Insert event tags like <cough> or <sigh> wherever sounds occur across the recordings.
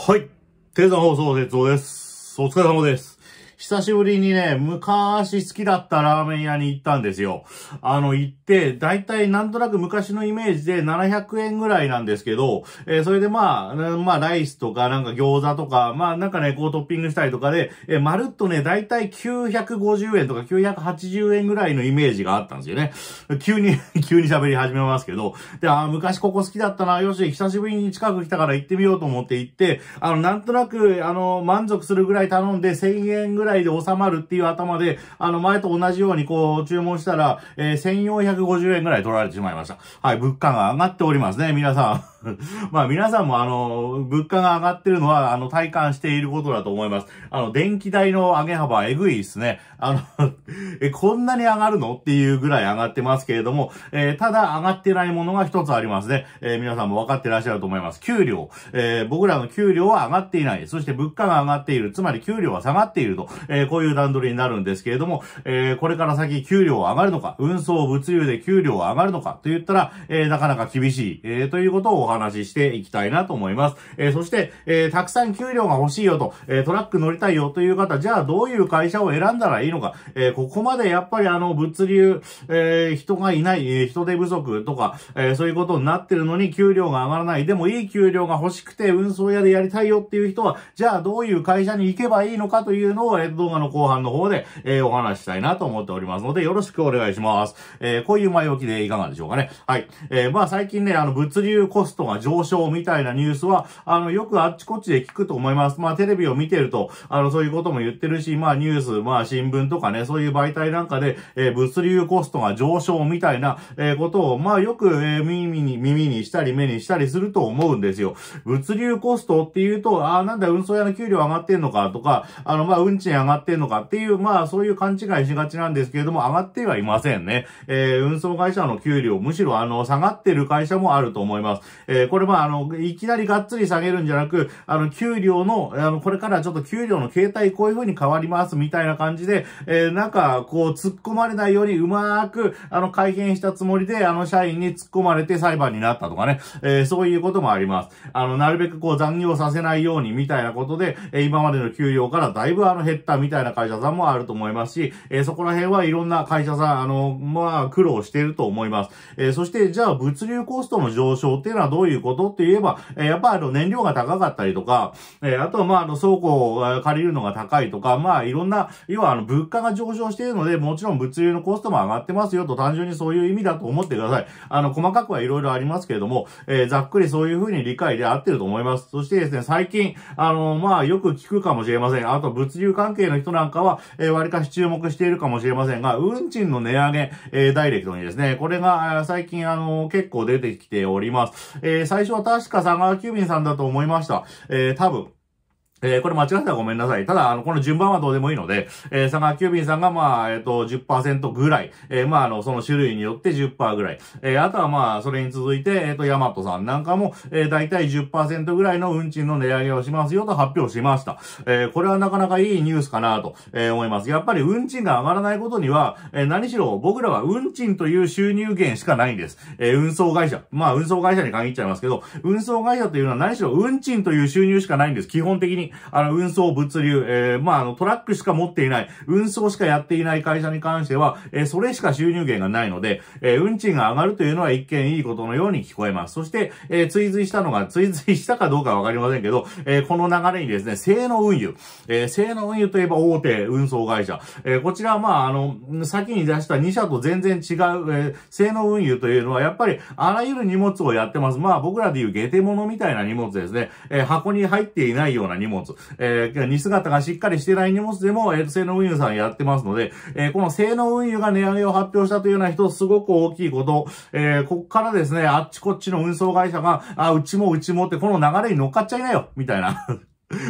はい。経済放送で、ゾです。お疲れ様です。久しぶりにね、昔好きだったラーメン屋に行ったんですよ。あの、行って、だいたいなんとなく昔のイメージで700円ぐらいなんですけど、えー、それでまあ、まあ、ライスとか、なんか餃子とか、まあ、なんかね、こうトッピングしたりとかで、えー、まるっとね、だいたい950円とか980円ぐらいのイメージがあったんですよね。急に <laughs> 急に喋り始めますけど、で、あ、昔ここ好きだったな、よし、久しぶりに近く来たから行ってみようと思って行って、あの、なんとなく、あの、満足するぐらい頼んで1000円ぐらいらいで収まるっていう頭で、あの、前と同じようにこう、注文したら、えー、1450円ぐらい取られてしまいました。はい、物価が上がっておりますね、皆さん。<laughs> まあ皆さんもあの、物価が上がってるのはあの体感していることだと思います。あの、電気代の上げ幅えぐいですね。あの <laughs> え、こんなに上がるのっていうぐらい上がってますけれども、えー、ただ上がってないものが一つありますね。えー、皆さんも分かってらっしゃると思います。給料。えー、僕らの給料は上がっていない。そして物価が上がっている。つまり給料は下がっていると。えこういう段取りになるんですけれども、えこれから先給料上がるのか、運送物流で給料上がるのかと言ったら、えなかなか厳しい。えということを話ししていきたいなと思います。えー、そして、えー、たくさん給料が欲しいよと、えー、トラック乗りたいよという方、じゃあどういう会社を選んだらいいのか、えここまでやっぱりあの、物流、え人がいない、え人手不足とか、えそういうことになってるのに給料が上がらない、でもいい給料が欲しくて運送屋でやりたいよっていう人は、じゃあどういう会社に行けばいいのかというのを、え動画の後半の方で、えお話したいなと思っておりますので、よろしくお願いします。えこういう前置きでいかがでしょうかね。はい。えまあ最近ね、あの、物流コストトが上昇みたいなニュースは、あの、よくあっちこっちで聞くと思います。まあ、テレビを見てると、あの、そういうことも言ってるし、まあ、ニュース、まあ、新聞とかね、そういう媒体なんかで、えー、物流コストが上昇みたいな、えー、ことを、まあ、よく、えー、耳に、耳にしたり、目にしたりすると思うんですよ。物流コストっていうと、ああ、なんだ、運送屋の給料上がってんのかとか、あの、まあ、運賃上がってんのかっていう、まあ、そういう勘違いしがちなんですけれども、上がってはいませんね。えー、運送会社の給料、むしろ、あの、下がってる会社もあると思います。えー、これまあ、あの、いきなりがっつり下げるんじゃなく、あの、給料の、あの、これからちょっと給料の形態こういう風に変わります、みたいな感じで、えー、なんか、こう、突っ込まれないようにうまーく、あの、改変したつもりで、あの、社員に突っ込まれて裁判になったとかね、えー、そういうこともあります。あの、なるべくこう、残業させないように、みたいなことで、えー、今までの給料からだいぶあの、減ったみたいな会社さんもあると思いますし、えー、そこら辺はいろんな会社さん、あの、まあ、苦労していると思います。えー、そして、じゃあ、物流コストの上昇っていうのはどうどういうことって言えば、えー、やっぱあの燃料が高かったりとか、えー、あとはまああの倉庫を借りるのが高いとか、まあいろんな、要はあの物価が上昇しているので、もちろん物流のコストも上がってますよと単純にそういう意味だと思ってください。あの、細かくはいろいろありますけれども、えー、ざっくりそういうふうに理解で合ってると思います。そしてですね、最近、あの、まあよく聞くかもしれません。あと物流関係の人なんかは、えー、割かし注目しているかもしれませんが、運賃の値上げ、えー、ダイレクトにですね、これが最近あの、結構出てきております。えー、最初は確か佐川急便さんだと思いました。えー、多分。えー、これ間違ってたらごめんなさい。ただ、あの、この順番はどうでもいいので、えー、佐川急便さんが、まあ、えっ、ー、と、10%ぐらい、えー、まあ、あの、その種類によって10%ぐらい、えー、あとはまあ、それに続いて、えっ、ー、と、ヤマトさんなんかも、えー、大体10%ぐらいの運賃の値上げをしますよと発表しました。えー、これはなかなかいいニュースかなと、えー、思います。やっぱり運賃が上がらないことには、えー、何しろ僕らは運賃という収入源しかないんです。えー、運送会社。まあ、運送会社に限っちゃいますけど、運送会社というのは何しろ運賃という収入しかないんです。基本的に。あの、運送、物流、えー、まあ、あの、トラックしか持っていない、運送しかやっていない会社に関しては、えー、それしか収入源がないので、えー、運賃が上がるというのは一見いいことのように聞こえます。そして、えー、追随したのが、<laughs> 追随したかどうかわかりませんけど、えー、この流れにですね、性能運輸、えー、性能運輸といえば大手運送会社、えー、こちらは、まあ、あの、先に出した2社と全然違う、えー、性能運輸というのは、やっぱり、あらゆる荷物をやってます。まあ、僕らでいう下手物みたいな荷物ですね。えー、箱に入っていないような荷物。物、えー、荷姿がしっかりしてない荷物でも、えー、性能運輸さんやってますので、えー、この性能運輸が値上げを発表したというような人、すごく大きいこと、えー、こっからですね、あっちこっちの運送会社が、あ、うちもうちもって、この流れに乗っかっちゃいなよ、みたいな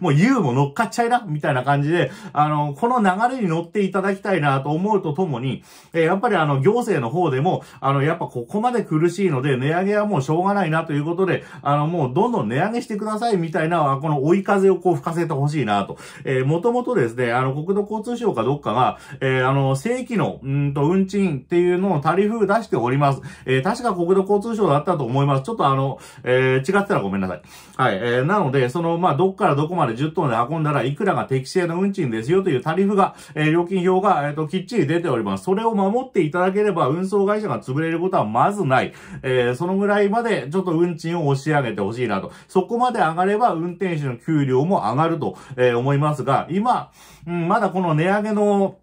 もう言うも乗っかっちゃいな、みたいな感じで、あの、この流れに乗っていただきたいなと思うとともに、えー、やっぱりあの、行政の方でも、あの、やっぱここまで苦しいので、値上げはもうしょうがないなということで、あの、もうどんどん値上げしてください、みたいな、この追い風をこう吹かせてほしいなと。えー、もともとですね、あの、国土交通省かどっかが、えー、あの、正規の、うんと、運賃っていうのをタリフ出しております。えー、確か国土交通省だったと思います。ちょっとあの、えー、違ってたらごめんなさい。はい、えー、なので、その、まあ、どっからどどこまで10トンで運んだらいくらが適正の運賃ですよというタリフが、え料金表が、えっ、と、きっちり出ております。それを守っていただければ運送会社が潰れることはまずない。えそのぐらいまでちょっと運賃を押し上げてほしいなと。そこまで上がれば運転手の給料も上がると、え思いますが、今、うん、まだこの値上げの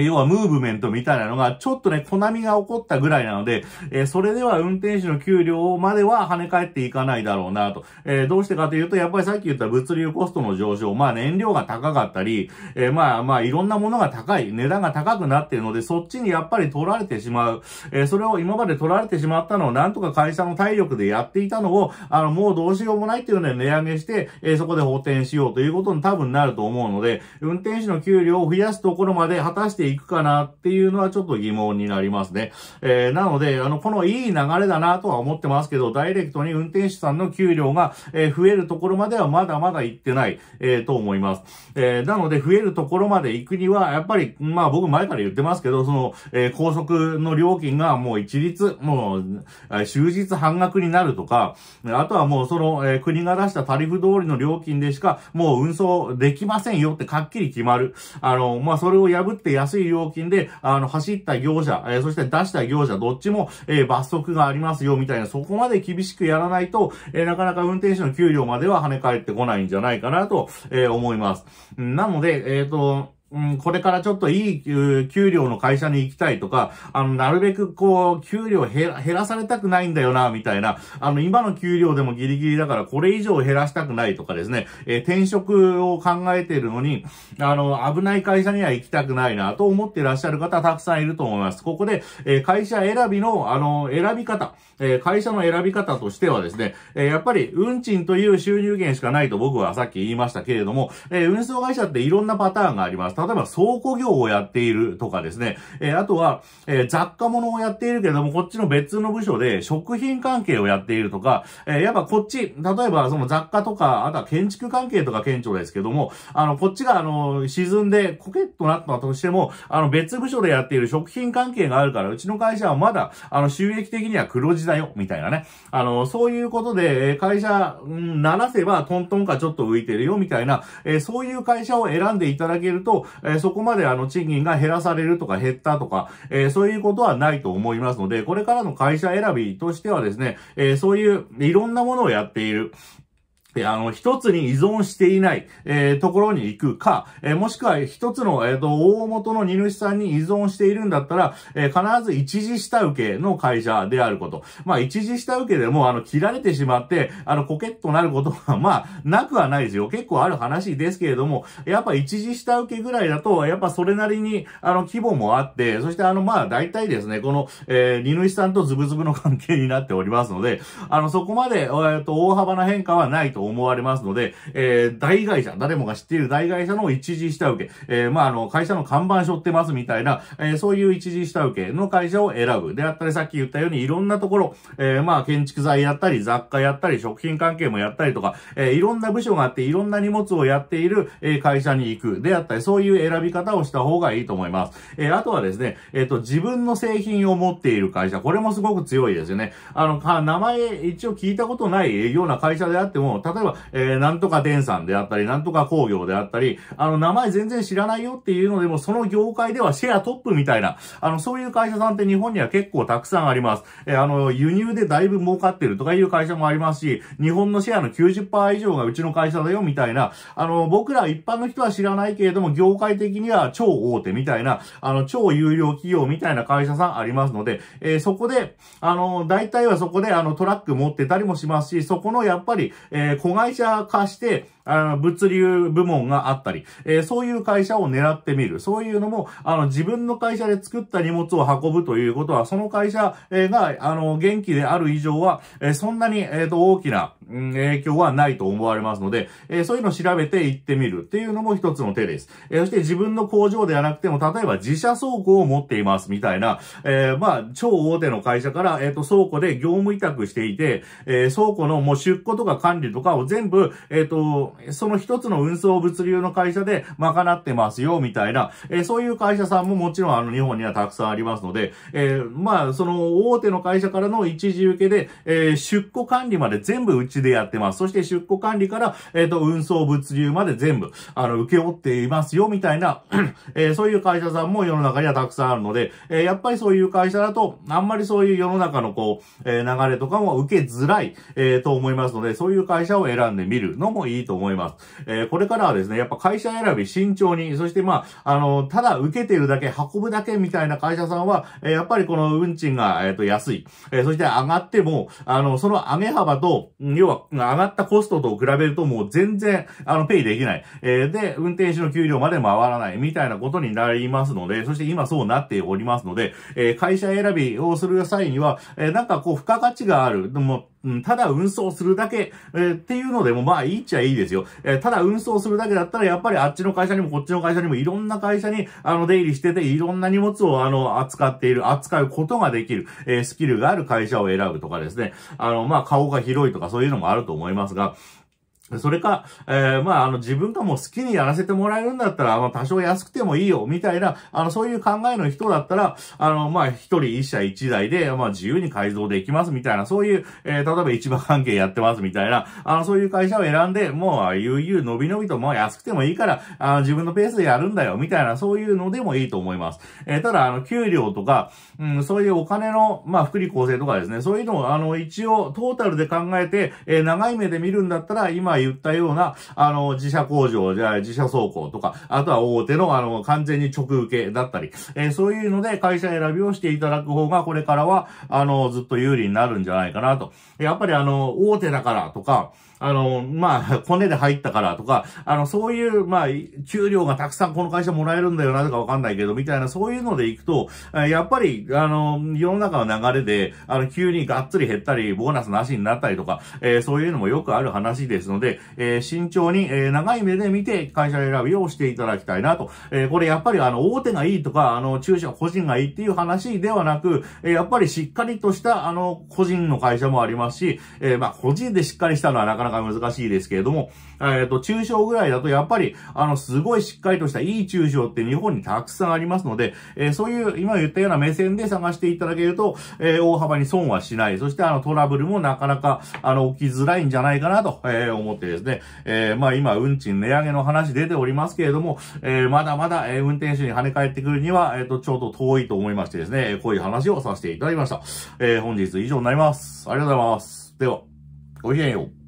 要はムーブメントみたいなのが、ちょっとね、小波が起こったぐらいなので、えー、それでは運転手の給料までは跳ね返っていかないだろうなと。えー、どうしてかというと、やっぱりさっき言った物流コストの上昇、まあ燃料が高かったり、えー、まあまあいろんなものが高い、値段が高くなっているので、そっちにやっぱり取られてしまう。えそれを今まで取られてしまったのを、なんとか会社の体力でやっていたのを、あの、もうどうしようもないっていうので値上げして、えそこで補填しようということに多分なると思うので、運転手の給料を増やすところまで果たしてしていくかなっていうのはちょっと疑問になりますね。えー、なので、あの、このいい流れだなとは思ってますけど、ダイレクトに運転手さんの給料が、えー、増えるところまではまだまだ行ってない、えー、と思います。えー、なので、増えるところまで行くには、やっぱり、まあ僕前から言ってますけど、その、えー、高速の料金がもう一律、もう、終日半額になるとか、あとはもうその、えー、国が出したタリフ通りの料金でしか、もう運送できませんよってはっきり決まる。あの、まあそれを破って安安い料金で、あの、走った業者、えー、そして出した業者、どっちも、えー、罰則がありますよ、みたいな、そこまで厳しくやらないと、えー、なかなか運転手の給料までは跳ね返ってこないんじゃないかなと、えー、思います。なので、えっ、ー、と、うん、これからちょっといい給料の会社に行きたいとか、あの、なるべくこう、給料減らされたくないんだよな、みたいな、あの、今の給料でもギリギリだからこれ以上減らしたくないとかですね、えー、転職を考えているのに、あの、危ない会社には行きたくないな、と思ってらっしゃる方たくさんいると思います。ここで、えー、会社選びの、あの、選び方、えー、会社の選び方としてはですね、えやっぱり、運賃という収入源しかないと僕はさっき言いましたけれども、え運送会社っていろんなパターンがあります。例えば倉庫業をやっているとかですね、えー、あとは、えー、雑貨物をやっているけれども、こっちの別の部署で食品関係をやっているとか、えー、やっぱこっち、例えばその雑貨とか、あとは建築関係とか県庁ですけども、あの、こっちがあの、沈んでコケットなったとしても、あの、別部署でやっている食品関係があるから、うちの会社はまだ、あの、収益的には黒字だよ、みたいなね。あの、そういうことで、会社、うん、ならせばトントンかちょっと浮いてるよ、みたいな、えー、そういう会社を選んでいただけると、えー、そこまであの賃金が減らされるとか減ったとか、えー、そういうことはないと思いますので、これからの会社選びとしてはですね、えー、そういういろんなものをやっている。あの、一つに依存していない、えー、ところに行くか、えー、もしくは一つの、えっ、ー、と、大元の荷主さんに依存しているんだったら、えー、必ず一時下請けの会社であること。まあ、一時下請けでも、あの、切られてしまって、あの、コケットなることは、まあ、なくはないですよ。結構ある話ですけれども、やっぱ一時下請けぐらいだと、やっぱそれなりに、あの、規模もあって、そしてあの、まあ、大体ですね、この、えー、荷主さんとズブズブの関係になっておりますので、あの、そこまで、えっ、と、大幅な変化はないと思われますので、えー、大会社、誰もが知っている大会社の一時下請け、えー、まあ、あの、会社の看板背負ってますみたいな、えー、そういう一時下請けの会社を選ぶ。であったり、さっき言ったように、いろんなところ、えー、まあ、建築材やったり、雑貨やったり、食品関係もやったりとか、えー、いろんな部署があって、いろんな荷物をやっている、えー、会社に行く。であったり、そういう選び方をした方がいいと思います。えー、あとはですね、えっ、ー、と、自分の製品を持っている会社、これもすごく強いですよね。あの、名前、一応聞いたことないような会社であっても、例えば、えー、なんとか電産であったり、なんとか工業であったり、あの、名前全然知らないよっていうのでも、その業界ではシェアトップみたいな、あの、そういう会社さんって日本には結構たくさんあります。えー、あの、輸入でだいぶ儲かってるとかいう会社もありますし、日本のシェアの90%以上がうちの会社だよみたいな、あの、僕ら一般の人は知らないけれども、業界的には超大手みたいな、あの、超有料企業みたいな会社さんありますので、えー、そこで、あの、大体はそこで、あの、トラック持ってたりもしますし、そこのやっぱり、えー子会社化して、あの、物流部門があったり、えー、そういう会社を狙ってみる。そういうのも、あの、自分の会社で作った荷物を運ぶということは、その会社、が、あの、元気である以上は、えー、そんなに、えっ、と、大きな、影響はないと思われますので、えそういうのを調べて行ってみるっていうのも一つの手です。えそして自分の工場ではなくても、例えば自社倉庫を持っていますみたいな、えまあ、超大手の会社から、えっ、と、倉庫で業務委託していて、え倉庫のもう出庫とか管理とかを全部、えっ、と、その一つの運送物流の会社で賄ってますよ、みたいな、えそういう会社さんももちろんあの日本にはたくさんありますので、えまあ、その大手の会社からの一時受けで、え出庫管理まで全部うちでやってます。そして出庫管理から、えっ、ー、と、運送物流まで全部、あの、受け負っていますよ、みたいな、<clears throat> えー、そういう会社さんも世の中にはたくさんあるので、えー、やっぱりそういう会社だと、あんまりそういう世の中のこう、え流れとかも受けづらい、えと思いますので、そういう会社を選んでみるのもいいと思います。えこれからはですね、やっぱ会社選び慎重に、そしてまあ、あの、ただ受けてるだけ、運ぶだけみたいな会社さんは、えやっぱりこの運賃が、えっ、と、安い、えそして上がっても、あの、その上げ幅と、要は、上がったコストと比べるともう全然、あの、ペイできない。えー、で、運転手の給料まで回らない、みたいなことになりますので、そして今そうなっておりますので、えー、会社選びをする際には、えー、なんかこう、付加価値がある、でもうん、ただ運送するだけ、えー、っていうのでもまあいいっちゃいいですよ。えー、ただ運送するだけだったらやっぱりあっちの会社にもこっちの会社にもいろんな会社にあの出入りしてていろんな荷物をあの扱っている、扱うことができる、えー、スキルがある会社を選ぶとかですね。あのまあ顔が広いとかそういうのもあると思いますが、それか、えー、まあ、あの、自分がもう好きにやらせてもらえるんだったら、まあ、多少安くてもいいよ、みたいな、あの、そういう考えの人だったら、あの、まあ、一人一社一台で、まあ、自由に改造できます、みたいな、そういう、えー、例えば一番関係やってます、みたいな、あの、そういう会社を選んで、もう、悠々、のびのびと、もう安くてもいいから、あ自分のペースでやるんだよ、みたいな、そういうのでもいいと思います。えー、ただ、あの、給料とか、うん、そういうお金の、まあ、福利厚生とかですね、そういうのを、あの、一応、トータルで考えて、えー、長い目で見るんだったら、今、言ったような、あの、自社工場、じゃあ自社倉庫とか、あとは大手の、あの、完全に直受けだったり、えー、そういうので会社選びをしていただく方が、これからは、あの、ずっと有利になるんじゃないかなと。やっぱりあの、大手だからとか、あの、まあ、コで入ったからとか、あの、そういう、まあ、給料がたくさんこの会社もらえるんだよなとかわかんないけど、みたいな、そういうので行くと、やっぱり、あの、世の中の流れで、あの、急にがっつり減ったり、ボーナスなしになったりとか、えー、そういうのもよくある話ですので、えー、慎重に、えー、長い目で見て会社選びをしていただきたいなと。えこれやっぱりあの、大手がいいとか、あの、中小個人がいいっていう話ではなく、えやっぱりしっかりとした、あの、個人の会社もありますし、えまあ、個人でしっかりしたのはなかなかか難しいですけれども、えっ、ー、と、中小ぐらいだとやっぱり、あの、すごいしっかりとしたいい中小って日本にたくさんありますので、えー、そういう今言ったような目線で探していただけると、えー、大幅に損はしない。そしてあの、トラブルもなかなか、あの、起きづらいんじゃないかなと、え思ってですね、えまあ今、運賃値上げの話出ておりますけれども、えまだまだ、え運転手に跳ね返ってくるには、えっ、と、ちょっと遠いと思いましてですね、こういう話をさせていただきました。え本日以上になります。ありがとうございます。では、ごきげんよう。